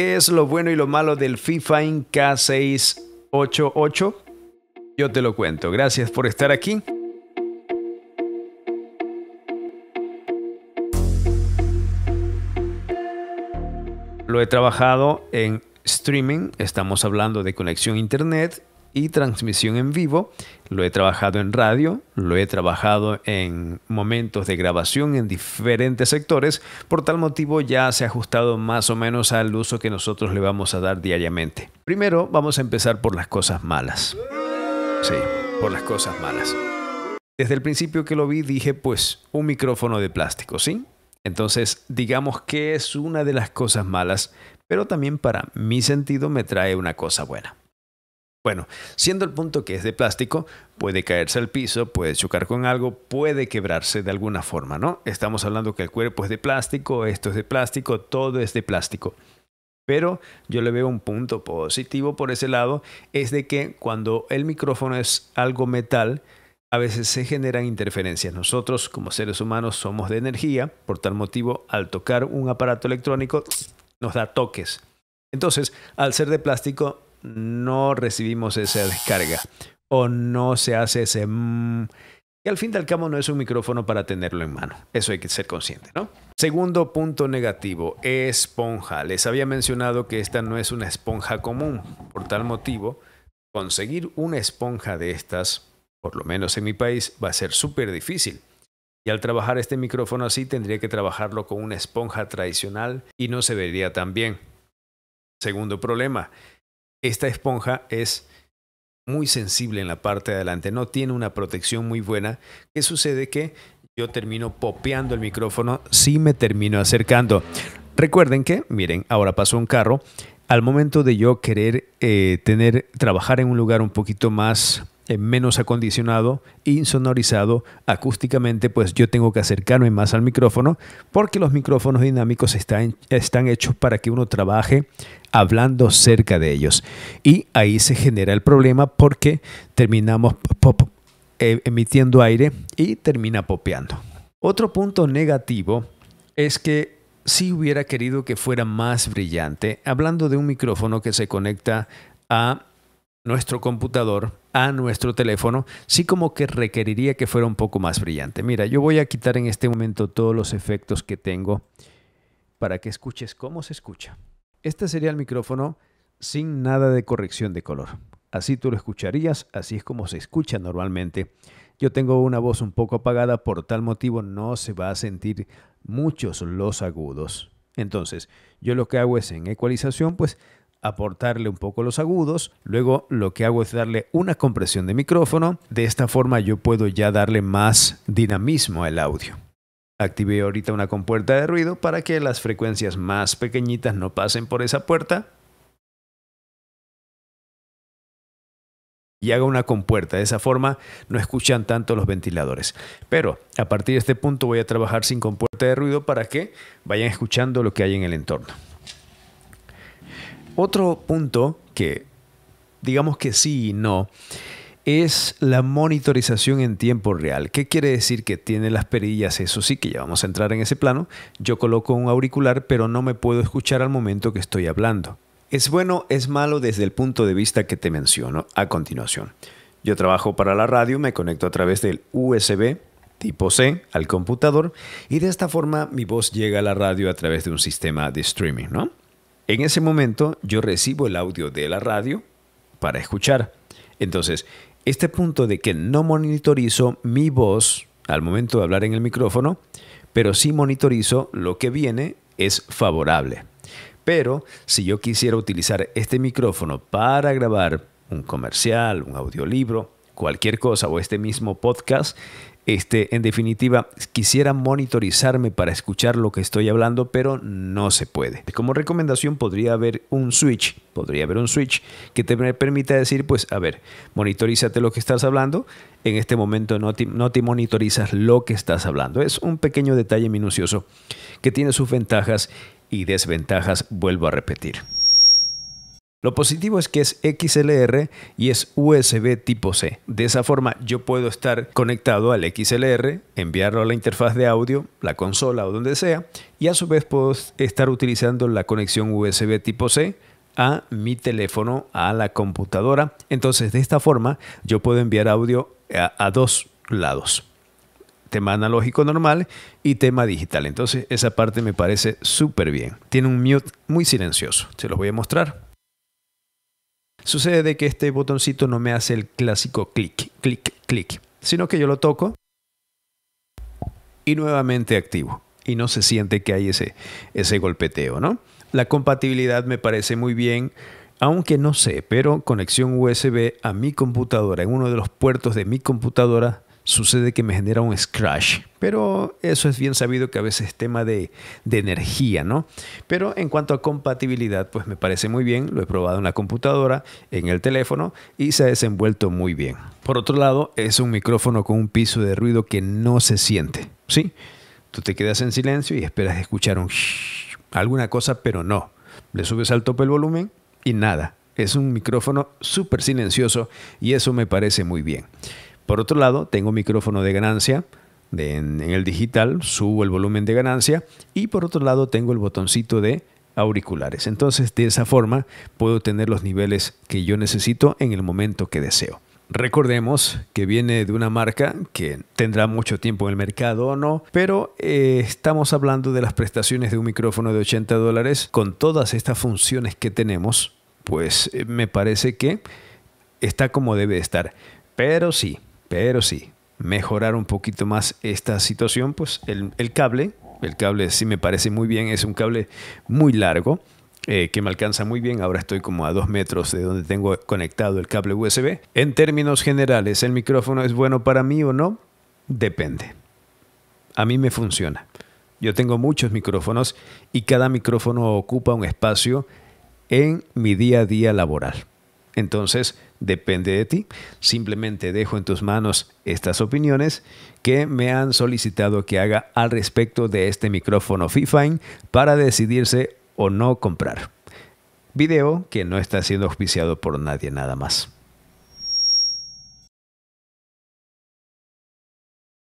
¿Qué es lo bueno y lo malo del FIFA k 688? Yo te lo cuento. Gracias por estar aquí. Lo he trabajado en streaming, estamos hablando de conexión a internet y transmisión en vivo. Lo he trabajado en radio, lo he trabajado en momentos de grabación en diferentes sectores. Por tal motivo ya se ha ajustado más o menos al uso que nosotros le vamos a dar diariamente. Primero vamos a empezar por las cosas malas. Sí, por las cosas malas. Desde el principio que lo vi dije pues un micrófono de plástico, ¿sí? Entonces digamos que es una de las cosas malas, pero también para mi sentido me trae una cosa buena. Bueno, siendo el punto que es de plástico, puede caerse al piso, puede chocar con algo, puede quebrarse de alguna forma, ¿no? Estamos hablando que el cuerpo es de plástico, esto es de plástico, todo es de plástico. Pero yo le veo un punto positivo por ese lado, es de que cuando el micrófono es algo metal, a veces se generan interferencias. Nosotros como seres humanos somos de energía, por tal motivo al tocar un aparato electrónico nos da toques. Entonces, al ser de plástico, no recibimos esa descarga o no se hace ese... y mm, al fin y al cabo no es un micrófono para tenerlo en mano. Eso hay que ser consciente, ¿no? Segundo punto negativo, esponja. Les había mencionado que esta no es una esponja común. Por tal motivo, conseguir una esponja de estas, por lo menos en mi país, va a ser súper difícil. Y al trabajar este micrófono así, tendría que trabajarlo con una esponja tradicional y no se vería tan bien. Segundo problema, esta esponja es muy sensible en la parte de adelante, no tiene una protección muy buena. ¿Qué sucede? Que yo termino popeando el micrófono si me termino acercando. Recuerden que, miren, ahora pasó un carro. Al momento de yo querer eh, tener, trabajar en un lugar un poquito más eh, menos acondicionado, insonorizado acústicamente, pues yo tengo que acercarme más al micrófono porque los micrófonos dinámicos están, hechos para que uno trabaje hablando cerca de ellos. Y ahí se genera el problema porque terminamos eh, emitiendo aire y termina popeando. Otro punto negativo es que si hubiera querido que fuera más brillante, hablando de un micrófono que se conecta a nuestro computador a nuestro teléfono, sí como que requeriría que fuera un poco más brillante. Mira, yo voy a quitar en este momento todos los efectos que tengo para que escuches cómo se escucha. Este sería el micrófono sin nada de corrección de color. Así tú lo escucharías, así es como se escucha normalmente. Yo tengo una voz un poco apagada, por tal motivo no se va a sentir muchos los agudos. Entonces, yo lo que hago es en ecualización, pues aportarle un poco los agudos, luego lo que hago es darle una compresión de micrófono, de esta forma yo puedo ya darle más dinamismo al audio. Active ahorita una compuerta de ruido para que las frecuencias más pequeñitas no pasen por esa puerta. Y haga una compuerta, de esa forma no escuchan tanto los ventiladores. Pero a partir de este punto voy a trabajar sin compuerta de ruido para que vayan escuchando lo que hay en el entorno otro punto que digamos que sí y no es la monitorización en tiempo real. ¿Qué quiere decir que tiene las perillas? Eso sí, que ya vamos a entrar en ese plano. Yo coloco un auricular, pero no me puedo escuchar al momento que estoy hablando. Es bueno, es malo desde el punto de vista que te menciono a continuación. Yo trabajo para la radio, me conecto a través del USB tipo C al computador y de esta forma mi voz llega a la radio a través de un sistema de streaming, ¿no? En ese momento yo recibo el audio de la radio para escuchar. Entonces, este punto de que no monitorizo mi voz al momento de hablar en el micrófono, pero sí monitorizo lo que viene es favorable. Pero si yo quisiera utilizar este micrófono para grabar un comercial, un audiolibro, cualquier cosa o este mismo podcast, este, en definitiva, quisiera monitorizarme para escuchar lo que estoy hablando, pero no se puede. Como recomendación podría haber un switch, podría haber un switch que te permita decir, pues, a ver, monitorízate lo que estás hablando, en este momento no te monitorizas lo que estás hablando. Es un pequeño detalle minucioso que tiene sus ventajas y desventajas, vuelvo a repetir. Lo positivo es que es XLR y es USB tipo C. De esa forma yo puedo estar conectado al XLR, enviarlo a la interfaz de audio, la consola o donde sea, y a su vez puedo estar utilizando la conexión USB tipo C a mi teléfono, a la computadora. Entonces de esta forma yo puedo enviar audio a, dos lados. Tema analógico normal y tema digital. Entonces esa parte me parece súper bien. Tiene un mute muy silencioso. Se los voy a mostrar. Sucede de que este botoncito no me hace el clásico clic, clic, clic, sino que yo lo toco y nuevamente activo. Y no se siente que hay ese, ese golpeteo, ¿no? La compatibilidad me parece muy bien, aunque no sé, pero conexión USB a mi computadora, en uno de los puertos de mi computadora, sucede que me genera un scratch. Pero eso es bien sabido que a veces es tema de, de, energía, ¿no? Pero en cuanto a compatibilidad, pues me parece muy bien. Lo he probado en la computadora, en el teléfono y se ha desenvuelto muy bien. Por otro lado, es un micrófono con un piso de ruido que no se siente, ¿sí? Tú te quedas en silencio y esperas escuchar un alguna cosa, pero no. Le subes al tope el volumen y nada. Es un micrófono súper silencioso y eso me parece muy bien. Por otro lado, tengo micrófono de ganancia en, el digital, subo el volumen de ganancia y por otro lado tengo el botoncito de auriculares. Entonces, de esa forma puedo tener los niveles que yo necesito en el momento que deseo. Recordemos que viene de una marca que tendrá mucho tiempo en el mercado o no, pero eh, estamos hablando de las prestaciones de un micrófono de 80 dólares con todas estas funciones que tenemos, pues eh, me parece que está como debe estar. Pero sí, pero sí, mejorar un poquito más esta situación, pues el, cable, el cable sí me parece muy bien, es un cable muy largo. Eh, que me alcanza muy bien. Ahora estoy como a dos metros de donde tengo conectado el cable USB. En términos generales, ¿el micrófono es bueno para mí o no? Depende. A mí me funciona. Yo tengo muchos micrófonos y cada micrófono ocupa un espacio en mi día a día laboral. Entonces, depende de ti. Simplemente dejo en tus manos estas opiniones que me han solicitado que haga al respecto de este micrófono Fifine para decidirse o no comprar. Video que no está siendo auspiciado por nadie nada más.